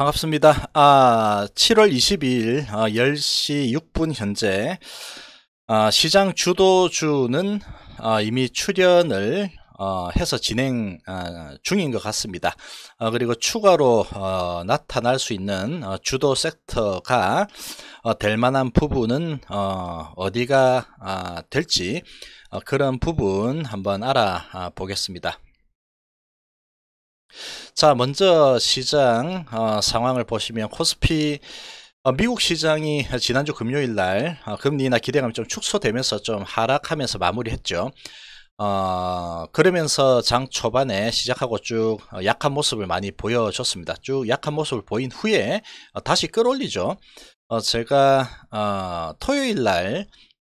반갑습니다. 아, 7월 22일 아, 10시 6분 현재 아, 시장 주도주는 아, 이미 출연을 어, 해서 진행 어, 중인 것 같습니다. 어, 그리고 추가로 어, 나타날 수 있는 어, 주도 섹터가 어, 될 만한 부분은 어, 디가 아, 될지 그런 부분 한번 알아보겠습니다. 자 먼저 시장 어, 상황을 보시면 코스피 어, 미국 시장이 지난주 금요일날 어, 금리 나 기대감이 좀 축소되면서 좀 하락하면서 마무리했죠. 어, 그러면서 장 초반에 시작하고 쭉 어, 약한 모습을 많이 보여줬습니다. 쭉 약한 모습을 보인 후에 어, 다시 끌어올리죠. 어, 제가 어, 토요일날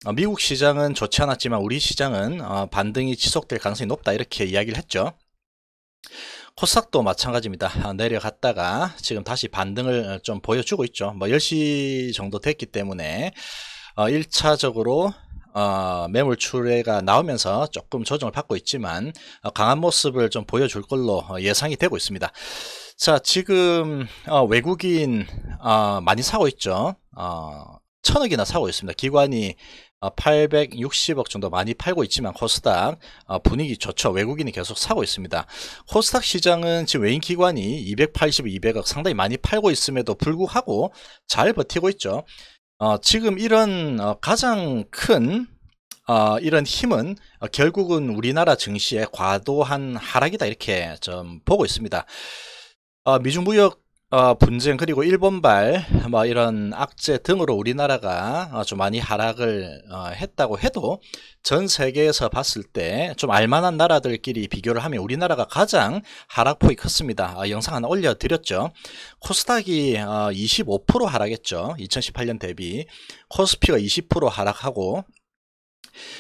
어, 미국 시장은 좋지 않았지만 우리 시장은 반등이 지속될 가능성이 높다 이렇게 이야기를 했죠. 코스닥도 마찬가지입니다. 아, 내려갔다가 지금 다시 반등을 좀 보여주고 있죠. 뭐 10시 정도 됐기 때문에 1차적으로 어, 어 매물 출회가 나오면서 조금 조정을 받고 있지만 어, 강한 모습을 좀 보여줄 걸로 어, 예상이 되고 있습니다. 자 지금 어, 외국인 어, 많이 사고 있죠. 어, 천억이나 사고 있습니다. 기관이 860억 어, 정도 많이 팔고 있지만 코스닥 어, 분위기 좋죠. 외국인이 계속 사고 있습니다. 코스닥 시장은 지금 외인 기관이 280, 200억 상당히 많이 팔고 있음에도 불구하고 잘 버티고 있죠. 어, 지금 이런 어, 가장 큰 어, 이런 힘은 결국은 우리나라 증시의 과도한 하락이다 이렇게 좀 보고 있습니다. 어, 미중 무역 어, 분쟁 그리고 일본발 뭐 이런 악재 등으로 우리나라가 어, 좀 많이 하락을 어, 했다고 해도 전 세계에서 봤을 때 좀 알만한 나라들끼리 비교를 하면 우리나라가 가장 하락폭이 컸습니다. 어, 영상 하나 올려드렸죠. 코스닥이 어, 25% 하락했죠. 2018년 대비 코스피가 20% 하락하고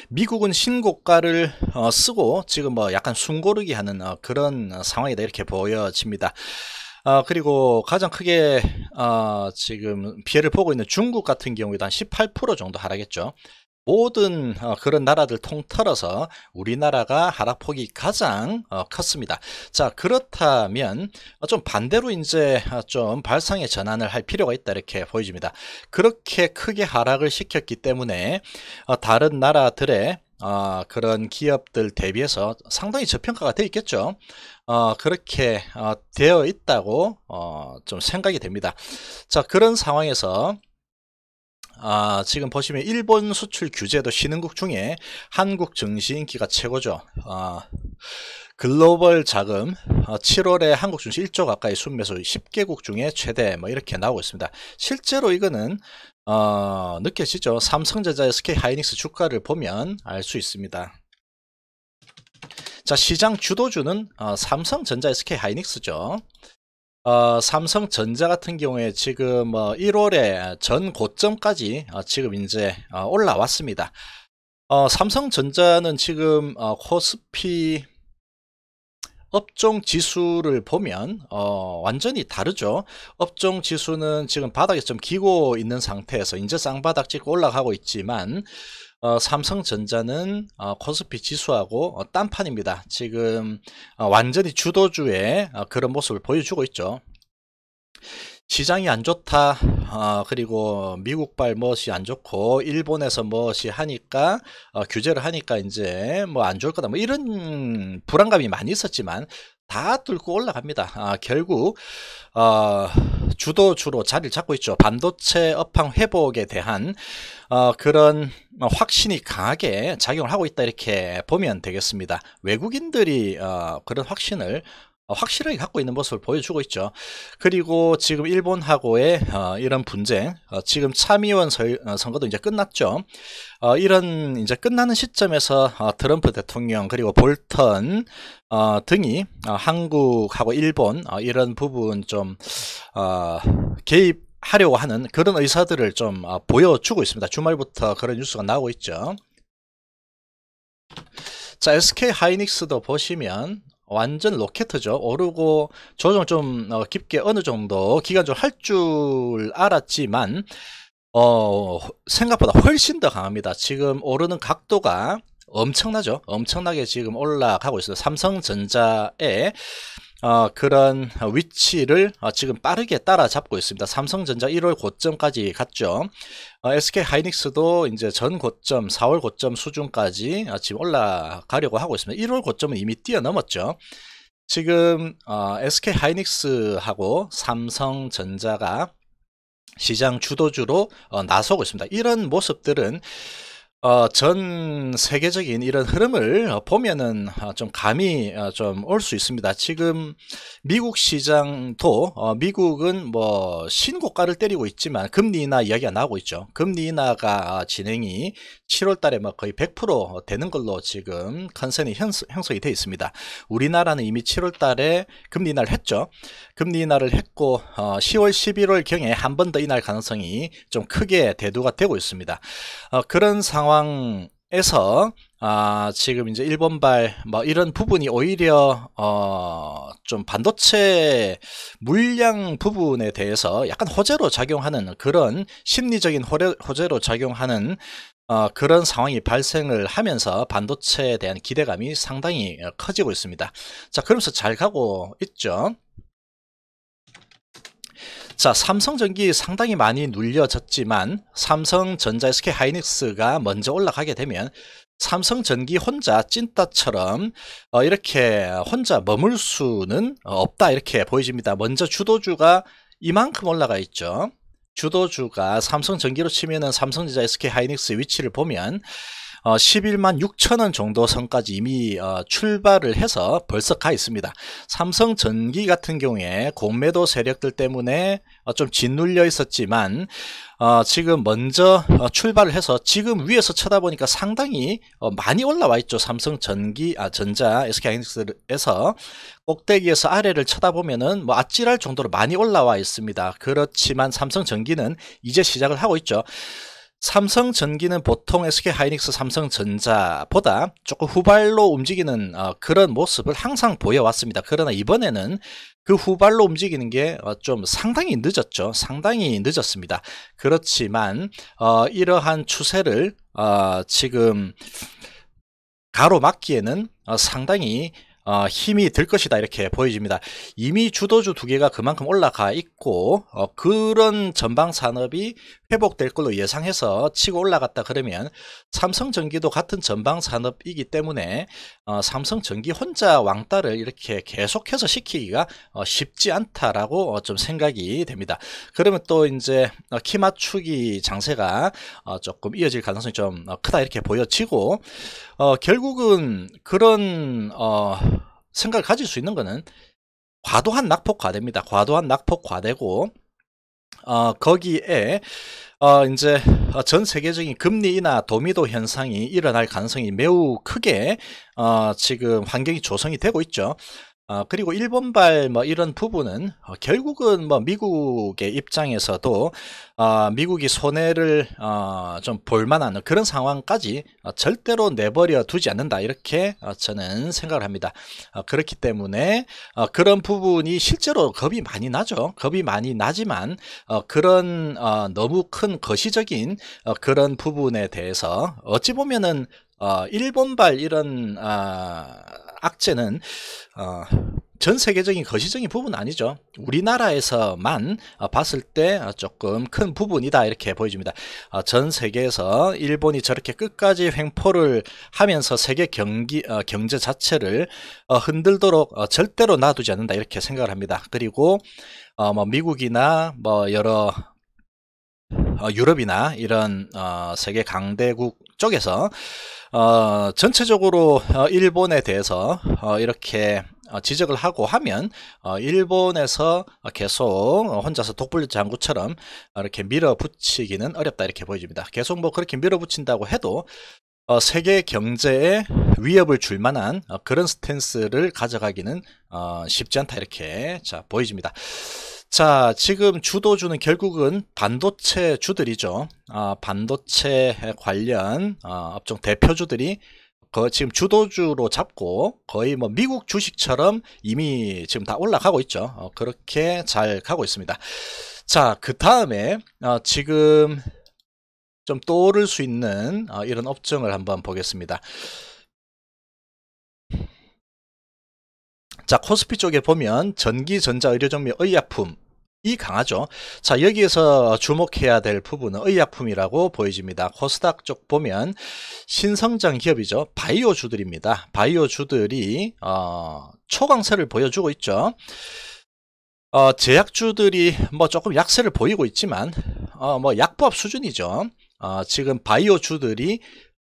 미국은 신고가를 어, 쓰고 지금 뭐 약간 숨고르기 하는 어, 그런 어, 상황이다 이렇게 보여집니다. 어, 그리고 가장 크게 어, 지금 피해를 보고 있는 중국 같은 경우에도 한 18% 정도 하락했죠. 모든 어, 그런 나라들 통틀어서 우리나라가 하락폭이 가장 어, 컸습니다. 자 그렇다면 어, 좀 반대로 이제 좀 발상의 전환을 할 필요가 있다 이렇게 보여집니다. 그렇게 크게 하락을 시켰기 때문에 다른 나라들의 아, 그런 기업들 대비해서 상당히 저평가가 되어 있겠죠. 어, 그렇게 어, 되어 있다고 어, 좀 생각이 됩니다. 자 그런 상황에서 아, 지금 보시면 일본 수출 규제도 신흥국 중에 한국 증시인기가 최고죠. 아, 글로벌 자금 7월에 어, 한국 증시 1조 가까이 순매수 10개국 중에 최대 뭐 이렇게 나오고 있습니다. 실제로 이거는 어, 느껴지죠. 삼성전자 SK 하이닉스 주가를 보면 알 수 있습니다. 자, 시장 주도주는 어, 삼성전자 SK 하이닉스죠. 어, 삼성전자 같은 경우에 지금 어, 1월에 전 고점까지 어, 지금 이제 어, 올라왔습니다. 어, 삼성전자는 지금 어, 코스피 업종 지수를 보면 어, 완전히 다르죠. 업종 지수는 지금 바닥에 좀 기고 있는 상태에서 이제 쌍바닥 찍고 올라가고 있지만 어, 삼성전자는 어, 코스피 지수하고 어, 딴판입니다. 지금 어, 완전히 주도주의 어, 그런 모습을 보여주고 있죠. 시장이 안 좋다 어, 그리고 미국발 무엇이 안 좋고 일본에서 무엇이 하니까 어, 규제를 하니까 이제 뭐 안 좋을 거다 뭐 이런 불안감이 많이 있었지만 다 뚫고 올라갑니다. 아, 결국 어, 주도주로 자리를 잡고 있죠. 반도체 업황 회복에 대한 어, 그런 확신이 강하게 작용을 하고 있다 이렇게 보면 되겠습니다. 외국인들이 어, 그런 확신을 확실하게 갖고 있는 모습을 보여주고 있죠. 그리고 지금 일본하고의 어, 이런 분쟁, 어, 지금 참의원 어, 선거도 이제 끝났죠. 이런 이제 끝나는 시점에서 트럼프 대통령 그리고 볼턴 등이 한국하고 일본 이런 부분 좀 개입 하려고 하는 그런 의사들을 좀 보여주고 있습니다. 주말부터 그런 뉴스가 나오고 있죠. 자, SK 하이닉스도 보시면 완전 로켓트죠 오르고 조정 좀 어, 깊게 어느 정도 기간 좀 할 줄 알았지만 어, 생각보다 훨씬 더 강합니다. 지금 오르는 각도가 엄청나죠. 엄청나게 지금 올라가고 있어요. 삼성전자에 어, 그런 위치를 어, 지금 빠르게 따라잡고 있습니다. 삼성전자 1월 고점까지 갔죠. SK 어, 하이닉스도 이제 전 고점, 4월 고점 수준까지 지금 올라가려고 하고 있습니다. 1월 고점은 이미 뛰어넘었죠. 지금 SK 하이닉스하고 삼성전자가 시장 주도주로 나서고 있습니다. 이런 모습들은 어, 전 세계적인 이런 흐름을 보면은 아, 좀 감이 아, 좀올 수 있습니다. 지금 미국 시장도 어, 미국은 뭐 신고가를 때리고 있지만 금리 인하 이야기가 나오고 있죠. 금리 인하가 진행이 7월 달에 막 뭐 거의 100% 되는 걸로 지금 컨센이 형성이 되어 있습니다. 우리나라는 이미 7월 달에 금리 인하를 했죠. 금리 인하를 했고 10월 어, 11월 경에 한 번 더 인할 가능성이 좀 크게 대두가 되고 있습니다. 그런 상황 상황에서 아, 지금 이제 일본발 뭐 이런 부분이 오히려 어, 좀 반도체 물량 부분에 대해서 약간 호재로 작용하는 그런 심리적인 호래, 호재로 작용하는 어, 그런 상황이 발생을 하면서 반도체에 대한 기대감이 상당히 어, 커지고 있습니다. 자, 그러면서 잘 가고 있죠. 자, 삼성전기 상당히 많이 눌려졌지만 삼성전자 SK 하이닉스가 먼저 올라가게 되면 삼성전기 혼자 찐따처럼 어, 이렇게 혼자 머물 수는 없다 이렇게 보여집니다. 먼저 주도주가 이만큼 올라가 있죠. 주도주가 삼성전기로 치면은 삼성전자 SK 하이닉스 위치를 보면 11만 어, 6천 원 정도 선까지 이미 어, 출발을 해서 벌써 가 있습니다. 삼성전기 같은 경우에 공매도 세력들 때문에 어, 좀 짓눌려 있었지만 지금 먼저 출발을 해서 지금 위에서 쳐다보니까 상당히 많이 올라와 있죠. 삼성전기 아 전자 SK하이닉스에서 꼭대기에서 아래를 쳐다보면은 뭐 아찔할 정도로 많이 올라와 있습니다. 그렇지만 삼성전기는 이제 시작을 하고 있죠. 삼성전기는 보통 SK 하이닉스 삼성전자보다 조금 후발로 움직이는 어, 그런 모습을 항상 보여왔습니다. 그러나 이번에는 그 후발로 움직이는 게좀 어, 상당히 늦었죠. 상당히 늦었습니다. 그렇지만 어, 이러한 추세를 지금 가로막기에는 상당히 어, 힘이 들 것이다 이렇게 보여집니다. 이미 주도주 두 개가 그만큼 올라가 있고 어, 그런 전방 산업이 회복될 걸로 예상해서 치고 올라갔다 그러면 삼성전기도 같은 전방산업이기 때문에 어, 삼성전기 혼자 왕따를 이렇게 계속해서 시키기가 어, 쉽지 않다라고 어, 좀 생각이 됩니다. 그러면 또 이제 어, 키 맞추기 장세가 어, 조금 이어질 가능성이 좀 어, 크다 이렇게 보여지고 결국은 그런 생각을 가질 수 있는 거는 과도한 낙폭 과대니다 과도한 낙폭 과대고 어, 거기에 어, 이제 어, 전 세계적인 금리 인하 도미도 현상이 일어날 가능성이 매우 크게 어, 지금 환경이 조성이 되고 있죠. 어, 그리고 일본발 뭐 이런 부분은 어, 결국은 뭐 미국의 입장에서도 어, 미국이 손해를 어, 좀 볼만한 그런 상황까지 어, 절대로 내버려 두지 않는다 이렇게 어, 저는 생각을 합니다. 어, 그렇기 때문에 어, 그런 부분이 실제로 겁이 많이 나죠. 겁이 많이 나지만 어, 그런 어, 너무 큰 거시적인 어, 그런 부분에 대해서 어찌 보면은 어, 일본발 이런 어, 악재는 어, 전 세계적인 거시적인 부분 아니죠. 우리나라에서만 어, 봤을 때 어, 조금 큰 부분이다 이렇게 보여집니다. 어, 전 세계에서 일본이 저렇게 끝까지 횡포를 하면서 세계 경기 경제 자체를 흔들도록 절대로 놔두지 않는다 이렇게 생각을 합니다. 그리고 뭐 미국이나 뭐 여러 유럽이나 이런 세계 강대국 쪽에서 어, 전체적으로 어, 일본에 대해서 어, 이렇게 어, 지적을 하고 하면 일본에서 계속 혼자서 독불리 장구처럼 이렇게 밀어붙이기는 어렵다 이렇게 보여집니다. 계속 뭐 그렇게 밀어붙인다고 해도 세계 경제에 위협을 줄 만한 그런 스탠스를 가져가기는 쉽지 않다 이렇게 자 보여집니다. 자, 지금 주도주는 결국은 반도체 주들이죠. 아, 반도체 관련 아, 업종 대표주들이 거, 지금 주도주로 잡고 거의 뭐 미국 주식처럼 이미 지금 다 올라가고 있죠. 어, 그렇게 잘 가고 있습니다. 자, 그 다음에 어, 지금 좀 떠오를 수 있는 어, 이런 업종을 한번 보겠습니다. 자, 코스피 쪽에 보면 전기, 전자, 의료정비, 의약품 이 강하죠. 자, 여기에서 주목해야 될 부분은 의약품이라고 보여집니다. 코스닥 쪽 보면 신성장 기업이죠. 바이오주들입니다. 바이오주들이 어, 초강세를 보여주고 있죠. 어, 제약주들이 뭐 조금 약세를 보이고 있지만 어, 뭐 약법 수준이죠. 어, 지금 바이오주들이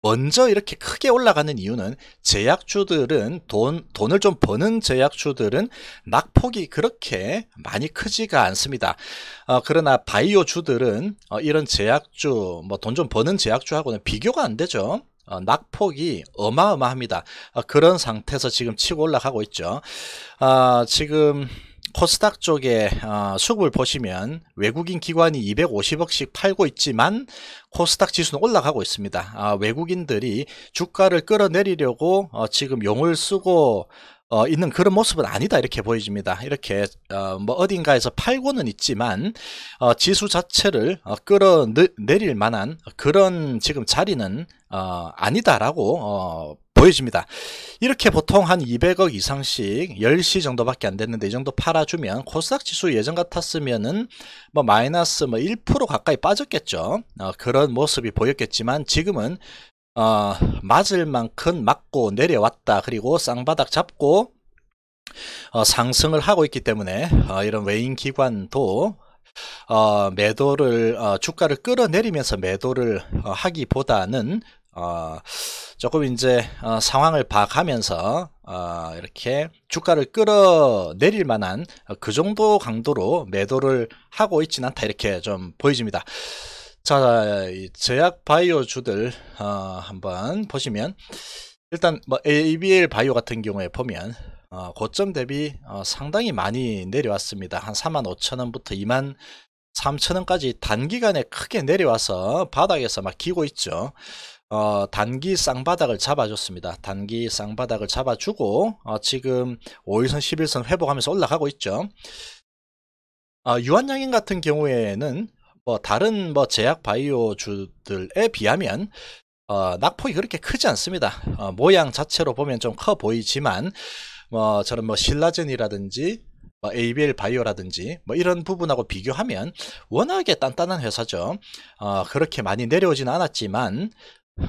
먼저 이렇게 크게 올라가는 이유는 제약주들은 돈, 돈을 좀 버는 제약주들은 낙폭이 그렇게 많이 크지가 않습니다. 어, 그러나 바이오주들은 어, 이런 제약주, 뭐 돈 좀 버는 제약주하고는 비교가 안 되죠. 어, 낙폭이 어마어마합니다. 어, 그런 상태에서 지금 치고 올라가고 있죠. 아, 지금 코스닥 쪽에 어, 수급을 보시면 외국인 기관이 250억씩 팔고 있지만 코스닥 지수는 올라가고 있습니다. 아, 외국인들이 주가를 끌어내리려고 어, 지금 용을 쓰고 어, 있는 그런 모습은 아니다 이렇게 보여집니다. 이렇게 어, 뭐 어딘가에서 팔고는 있지만 어, 지수 자체를 어, 끌어내릴 만한 그런 지금 자리는 어, 아니다라고 어, 보여집니다. 이렇게 보통 한 200억 이상씩 10시 정도밖에 안 됐는데 이 정도 팔아주면 코스닥 지수 예전 같았으면은 뭐 마이너스 뭐 1% 가까이 빠졌겠죠. 어, 그런 모습이 보였겠지만 지금은 어, 맞을 만큼 맞고 내려왔다. 그리고 쌍바닥 잡고 어, 상승을 하고 있기 때문에 어, 이런 외인 기관도 어, 매도를 어, 주가를 끌어내리면서 매도를 어, 하기보다는 어, 조금 이제 어, 상황을 파악하면서 어, 이렇게 주가를 끌어내릴 만한 어, 그 정도 강도로 매도를 하고 있지는 않다 이렇게 좀 보여집니다. 자, 제약 바이오주들 어, 한번 보시면 일단 뭐 ABL 바이오 같은 경우에 보면 어, 고점 대비 상당히 많이 내려왔습니다. 한 45,000원부터 2만 3,000원까지 단기간에 크게 내려와서 바닥에서 막 기고 있죠. 어, 단기 쌍바닥을 잡아줬습니다. 단기 쌍바닥을 잡아주고 어, 지금 5일선 11선 회복하면서 올라가고 있죠. 어, 유한양인 같은 경우에는 뭐 다른 뭐 제약 바이오주들에 비하면 어, 낙폭이 그렇게 크지 않습니다. 어, 모양 자체로 보면 좀 커 보이지만 뭐 저런 뭐 신라젠이라든지 뭐 ABL 바이오라든지 뭐 이런 부분하고 비교하면 워낙에 단단한 회사죠. 어, 그렇게 많이 내려오지는 않았지만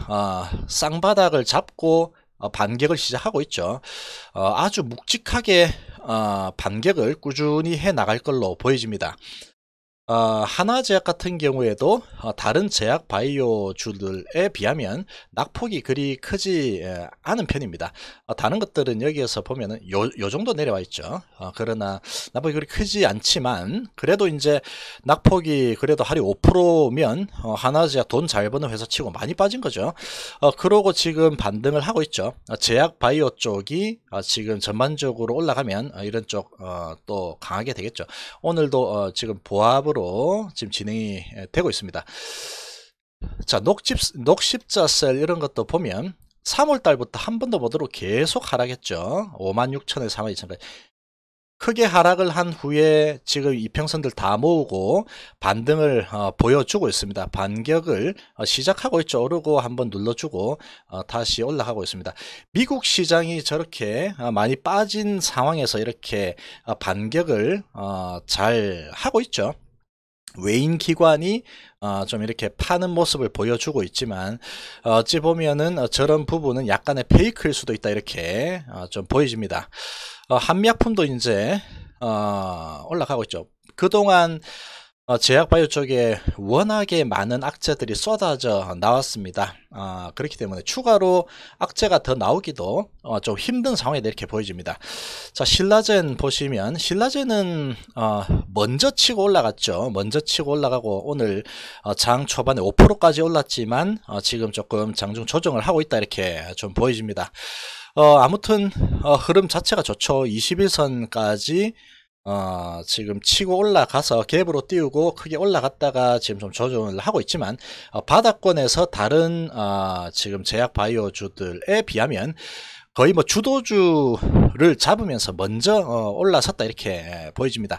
어, 쌍바닥을 잡고 어, 반격을 시작하고 있죠. 어, 아주 묵직하게 어, 반격을 꾸준히 해 나갈 걸로 보여집니다. 어, 하나제약 같은 경우에도 어, 다른 제약 바이오주들에 비하면 낙폭이 그리 크지 않은 편입니다. 어, 다른 것들은 여기에서 보면은 요, 요 정도 내려와 있죠. 어, 그러나 낙폭이 그리 크지 않지만 그래도 이제 낙폭이 그래도 하루 5%면 어, 하나제약 돈 잘 버는 회사 치고 많이 빠진 거죠. 어, 그러고 지금 반등을 하고 있죠. 어, 제약 바이오 쪽이 지금 전반적으로 올라가면 이런 쪽 또 강하게 되겠죠. 오늘도 지금 보합으 방식으로 지금 진행이 되고 있습니다. 자, 녹집, 녹십자셀 이런 것도 보면 3월달부터 한 번 더 보도록 계속 하락했죠. 56,000에서 42,000까지. 크게 하락을 한 후에 지금 이평선들 다 모으고 반등을 어, 보여주고 있습니다. 반격을 어, 시작하고 있죠. 오르고 한번 눌러주고 어, 다시 올라가고 있습니다. 미국 시장이 저렇게 어, 많이 빠진 상황에서 이렇게 어, 반격을 어, 잘 하고 있죠. 외인 기관이 어, 좀 이렇게 파는 모습을 보여주고 있지만 어찌 보면은 어, 저런 부분은 약간의 페이크일 수도 있다 이렇게 어, 좀 보여집니다. 어, 한미약품도 이제 어, 올라가고 있죠. 그동안 어, 제약바이오 쪽에 워낙에 많은 악재들이 쏟아져 나왔습니다. 아, 그렇기 때문에 추가로 악재가 더 나오기도 어, 좀 힘든 상황이 이렇게 보여집니다. 자, 신라젠 보시면 신라젠은 어, 먼저 치고 올라갔죠. 먼저 치고 올라가고 오늘 어, 장 초반에 5%까지 올랐지만 어, 지금 조금 장중 조정을 하고 있다 이렇게 좀 보여집니다. 어, 아무튼 어, 흐름 자체가 좋죠. 21선까지 어, 지금 치고 올라가서 갭으로 띄우고 크게 올라갔다가 지금 좀 조정을 하고 있지만 어, 바닥권에서 다른 어, 지금 제약 바이오주들에 비하면 거의 뭐 주도주를 잡으면서 먼저 어, 올라섰다 이렇게 보여집니다.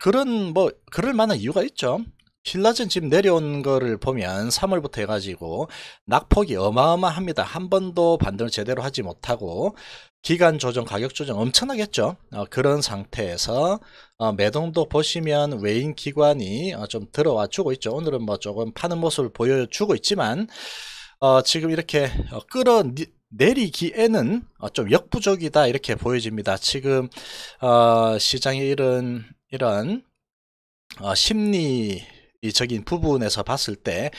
그런 뭐 그럴 만한 이유가 있죠. 신라젠 지금 내려온 거를 보면 3월부터 해가지고 낙폭이 어마어마합니다. 한 번도 반등을 제대로 하지 못하고 기간 조정, 가격 조정 엄청나겠죠 어, 그런 상태에서 어, 매동도 보시면 외인 기관이 어, 좀 들어와 주고 있죠. 오늘은 뭐 조금 파는 모습을 보여주고 있지만 어, 지금 이렇게 어, 끌어 내리기에는 어, 좀 역부족이다 이렇게 보여집니다. 지금 시장의 이런 이런 심리 적인 부분에서 봤을 때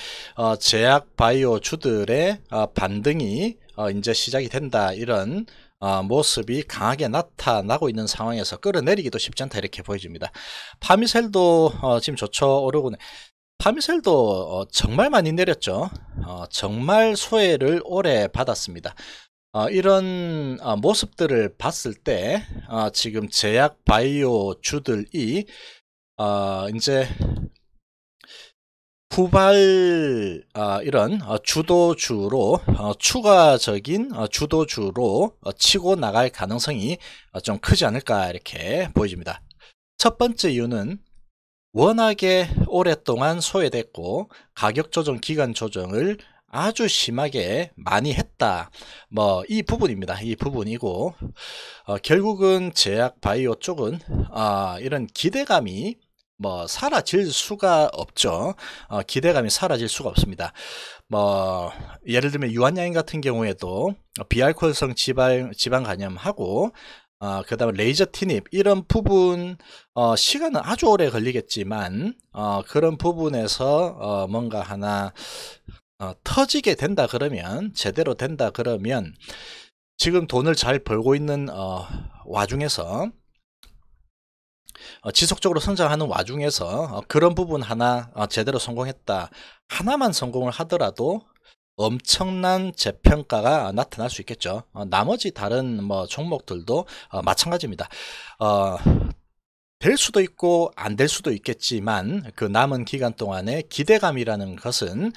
제약 바이오 주들의 반등이 이제 시작이 된다 이런 어, 모습이 강하게 나타나고 있는 상황에서 끌어내리기도 쉽지 않다 이렇게 보여집니다. 파미셀도 어, 지금 조처 오르고 파미셀도 어, 정말 많이 내렸죠. 어, 정말 소외를 오래 받았습니다. 어, 이런 모습들을 봤을 때 지금 제약 바이오 주들이 이제 후발 아, 이런 아, 주도주로 아, 추가적인 주도주로 치고 나갈 가능성이 좀 크지 않을까 이렇게 보여집니다. 첫 번째 이유는 워낙에 오랫동안 소외됐고 가격 조정 기간 조정을 아주 심하게 많이 했다 뭐 이 부분입니다 이 부분이고 어, 결국은 제약 바이오 쪽은 아, 이런 기대감이 뭐 사라질 수가 없죠. 어, 기대감이 사라질 수가 없습니다. 뭐 예를 들면 유한양인 같은 경우에도 비알코올성 지방 지방 간염하고 어, 그 다음에 레이저 티닙 이런 부분 어, 시간은 아주 오래 걸리겠지만 어, 그런 부분에서 어, 뭔가 하나 어, 터지게 된다 그러면 제대로 된다 그러면 지금 돈을 잘 벌고 있는 어, 와중에서 어, 지속적으로 성장하는 와중에서 어, 그런 부분 하나 어, 제대로 성공했다 하나만 성공을 하더라도 엄청난 재평가가 나타날 수 있겠죠. 나머지 다른 뭐 종목들도 마찬가지입니다. 될 수도 있고 안 될 수도 있겠지만 그 남은 기간 동안의 기대감이라는 것은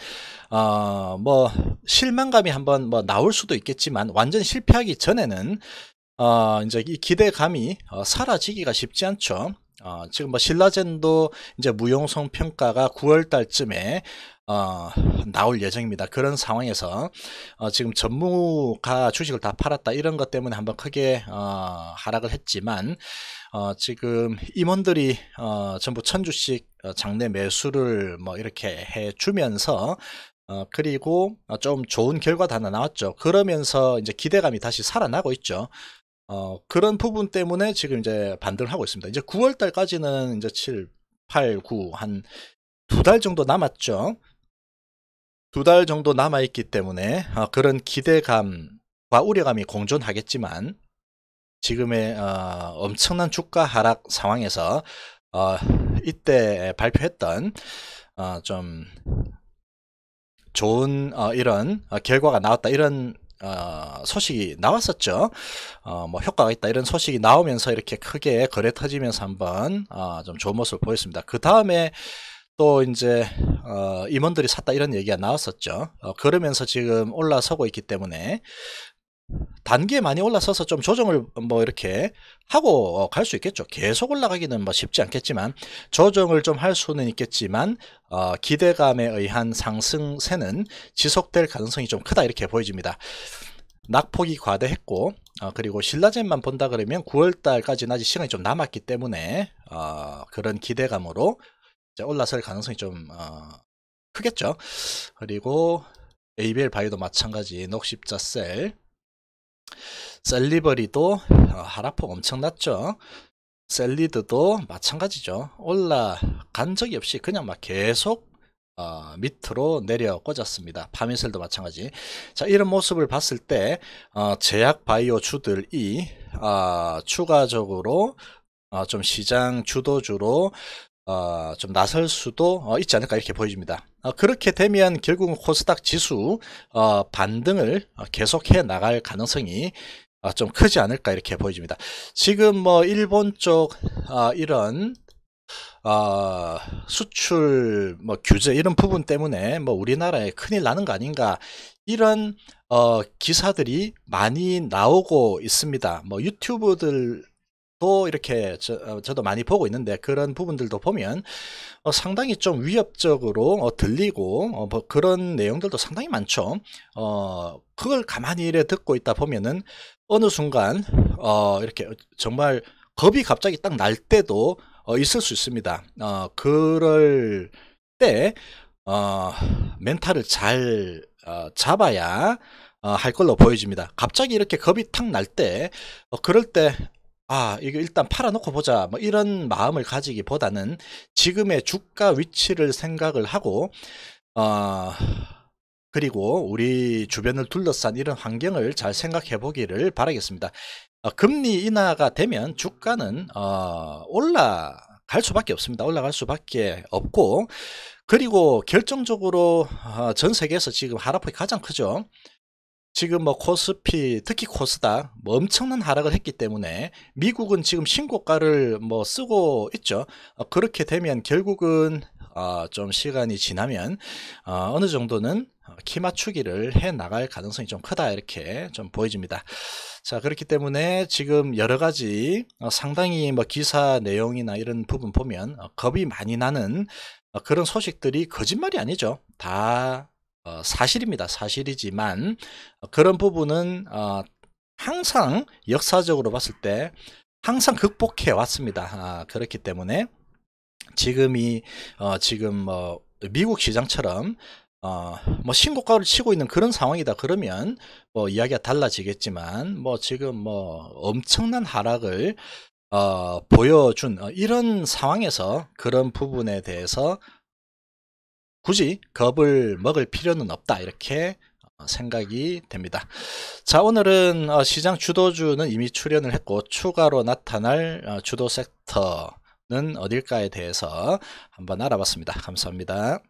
어뭐 실망감이 한번 뭐 나올 수도 있겠지만 완전 실패하기 전에는 어, 이제 이 기대감이 어, 사라지기가 쉽지 않죠. 어, 지금 뭐 신라젠도 이제 무용성 평가가 9월 달쯤에 어, 나올 예정입니다. 그런 상황에서 어, 지금 전무가 주식을 다 팔았다 이런 것 때문에 한번 크게 어, 하락을 했지만 어, 지금 임원들이 어, 전부 천주식 어, 장내 매수를 뭐 이렇게 해주면서 어, 그리고 어, 좀 좋은 결과다나 나왔죠. 그러면서 이제 기대감이 다시 살아나고 있죠. 어, 그런 부분 때문에 지금 이제 반등을 하고 있습니다. 이제 9월 달까지는 이제 7, 8, 9, 한 두 달 정도 남았죠. 두 달 정도 남아있기 때문에 어, 그런 기대감과 우려감이 공존하겠지만 지금의 어, 엄청난 주가 하락 상황에서 어, 이때 발표했던 어, 좀 좋은 어, 이런 어, 결과가 나왔다 이런 어, 소식이 나왔었죠. 어, 뭐 효과가 있다 이런 소식이 나오면서 이렇게 크게 거래 터지면서 한번 어, 좀 좋은 모습을 보였습니다. 그 다음에 또 이제 어, 임원들이 샀다 이런 얘기가 나왔었죠. 어, 그러면서 지금 올라서고 있기 때문에 단계 많이 올라서서 좀 조정을 뭐 이렇게 하고 어, 갈수 있겠죠. 계속 올라가기는 뭐 쉽지 않겠지만 조정을 좀 할 수는 있겠지만 어, 기대감에 의한 상승세는 지속될 가능성이 좀 크다 이렇게 보여집니다. 낙폭이 과대했고 어, 그리고 신라젠만 본다 그러면 9월달까지는 아직 시간이 좀 남았기 때문에 어, 그런 기대감으로 올라설 가능성이 좀 어, 크겠죠. 그리고 ABL 바이오도 마찬가지 녹십자셀 셀리버리도 어, 하락폭 엄청났죠. 셀리드도 마찬가지죠. 올라간 적이 없이 그냥 막 계속 어, 밑으로 내려 꽂았습니다. 파미셀도 마찬가지. 자, 이런 모습을 봤을 때 어, 제약 바이오 주들이 어, 추가적으로 어, 좀 시장 주도주로 어, 좀 나설 수도 어, 있지 않을까 이렇게 보여집니다. 어, 그렇게 되면 결국은 코스닥 지수 어, 반등을 어, 계속해 나갈 가능성이 어, 좀 크지 않을까 이렇게 보여집니다. 지금 뭐 일본 쪽 이런 어, 수출 뭐 규제 이런 부분 때문에 뭐 우리나라에 큰일 나는 거 아닌가 이런 어, 기사들이 많이 나오고 있습니다. 뭐 유튜브들 또 이렇게 저, 어, 도 많이 보고 있는데 그런 부분들도 보면 어, 상당히 좀 위협적으로 어, 들리고 어, 뭐 그런 내용들도 상당히 많죠. 어, 그걸 가만히 이래 듣고 있다 보면은 어느 순간 어, 이렇게 정말 겁이 갑자기 딱 날 때도 어, 있을 수 있습니다. 어, 그럴 때 어, 멘탈을 잘 어, 잡아야 어, 할 걸로 보여집니다. 갑자기 이렇게 겁이 탁 날 때, 어, 그럴 때 아, 이거 일단 팔아놓고 보자. 뭐 이런 마음을 가지기보다는 지금의 주가 위치를 생각을 하고, 어, 그리고 우리 주변을 둘러싼 이런 환경을 잘 생각해 보기를 바라겠습니다. 어, 금리 인하가 되면 주가는, 어, 올라갈 수밖에 없습니다. 올라갈 수밖에 없고, 그리고 결정적으로 어, 전 세계에서 지금 하락폭이 가장 크죠. 지금 뭐 코스피 특히 코스닥 뭐 엄청난 하락을 했기 때문에 미국은 지금 신고가를 뭐 쓰고 있죠. 어, 그렇게 되면 결국은 어, 좀 시간이 지나면 어, 어느 정도는 키 맞추기를 해 나갈 가능성이 좀 크다 이렇게 좀 보여집니다. 자 그렇기 때문에 지금 여러 가지 어, 상당히 뭐 기사 내용이나 이런 부분 보면 어, 겁이 많이 나는 어, 그런 소식들이 거짓말이 아니죠. 다 어, 사실입니다. 사실이지만 어, 그런 부분은 어, 항상 역사적으로 봤을 때 항상 극복해 왔습니다. 아, 그렇기 때문에 지금이 어, 지금 뭐 미국 시장처럼 어, 뭐 신고가를 치고 있는 그런 상황이다 그러면 뭐 이야기가 달라지겠지만 뭐 지금 뭐 엄청난 하락을 어, 보여준 어, 이런 상황에서 그런 부분에 대해서 굳이 겁을 먹을 필요는 없다 이렇게 어, 생각이 됩니다. 자 오늘은 어, 시장 주도주는 이미 출연을 했고 추가로 나타날 어, 주도 섹터는 어딜까에 대해서 한번 알아봤습니다. 감사합니다.